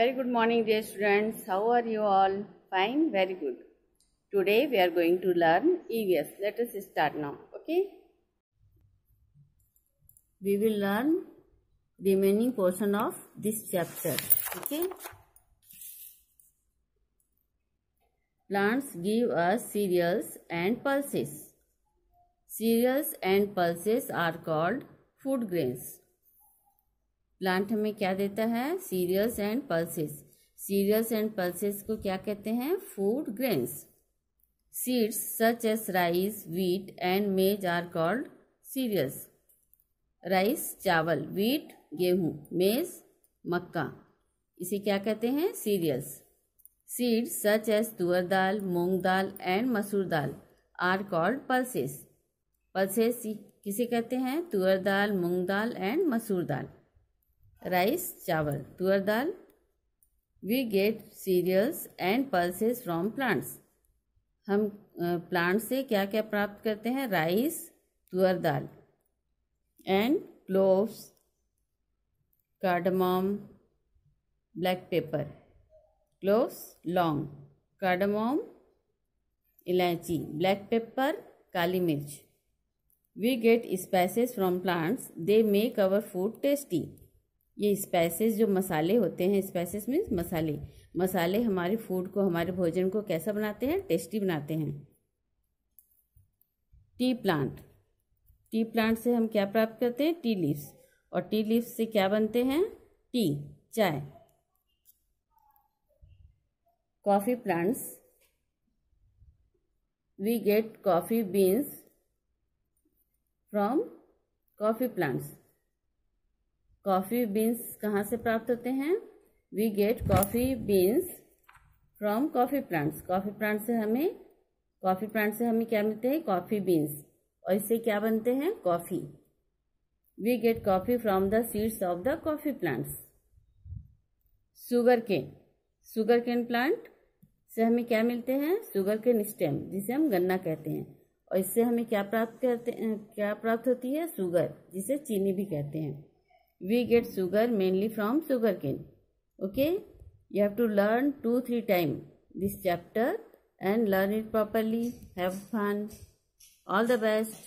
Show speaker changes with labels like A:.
A: Very good morning dear students. How are you all? Fine? Very good. Today we are going to learn EVS. Let us start now. Okay? We will learn remaining portion of this chapter. Okay? Plants give us cereals and pulses. Cereals and pulses are called food grains. Plant हमें क्या देता है cereals and pulses cereals and pulses को क्या कहते हैं food grains seeds such as rice wheat and maize are called cereals rice चावल wheat गेहूँ मेज मक्का इसे क्या कहते हैं सीरियल्स सीड्स सच एस तुअर दाल मूंग dal and masoor dal are called pulses pulses किसे कहते हैं तुअर दाल मूंग dal and masoor dal rice चावल tuar dal we get cereals and pulses from plants हम प्लांट से क्या क्या प्राप्त करते हैं rice tuar dal and cloves cardamom black pepper cloves लौंग कार्डमोम इलायची ब्लैक पेपर काली मिर्च we get spices from plants they make our food tasty ये स्पाइसेस जो मसाले होते हैं स्पाइसेस मीन्स मसाले मसाले हमारे फूड को हमारे भोजन को कैसा बनाते हैं टेस्टी बनाते हैं टी प्लांट टी प्लांट से हम क्या प्राप्त करते हैं टी लीव्स और टी लीव्स से क्या बनते हैं टी चाय coffee plants we get coffee beans from coffee plants coffee beans कहाँ से प्राप्त होते हैं we get coffee beans from coffee plants coffee plant से हमें कॉफ़ी प्लांट से हमें क्या मिलते हैं कॉफ़ी बीन्स और इससे क्या बनते हैं coffee we get coffee from the seeds of the coffee plants sugar cane sugar cane plant से हमें क्या मिलते हैं शुगर केन स्टेम जिसे हम गन्ना कहते हैं और इससे हमें क्या प्राप्त करते हैं क्या प्राप्त होती है शुगर जिसे चीनी भी कहते हैं we get sugar mainly from sugarcane okay you have to learn 2 3 time this chapter and learn it properly have fun all the best